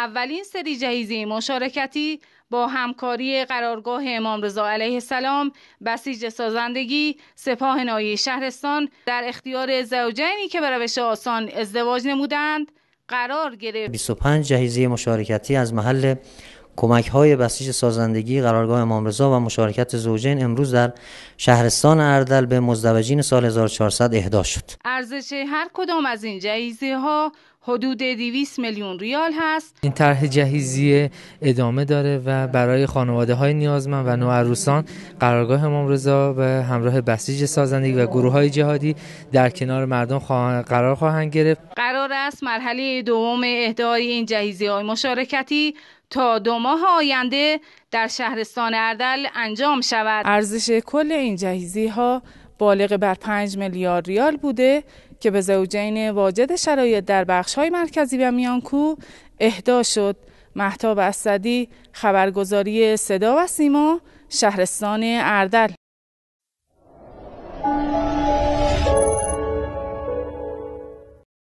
اولین سری جهیزی مشارکتی با همکاری قرارگاه امام رضا علیه السلام بسیج سازندگی سپاه نایی شهرستان در اختیار زوجینی که برای روش آسان ازدواج نمودند قرار گرفت 25 جهیزی مشارکتی از محل کمک های بسیج سازندگی قرارگاه امام رضا و مشارکت زوجین امروز در شهرستان اردل به مزدوجین سال 1400 اهدا شد ارزش هر کدام از این جهیزه ها حدود 200 میلیون ریال هست این طرح جهیزیه ادامه داره و برای خانواده های نیازمند و نوعروسان قرارگاه امام رضا به همراه بسیج سازندگی و گروه های جهادی در کنار مردم قرار خواهند گرفت قرار است مرحله دوم اهدای این جهیزی های مشارکتی تا دو ماه آینده در شهرستان اردل انجام شود ارزش کل این جهیزی ها بالغ بر 5 میلیارد ریال بوده که به زوجین واجد شرایط در های مرکزی و میانکو اهدا شد محتاب اسدی خبرگزاری صدا و سیما شهرستان اردل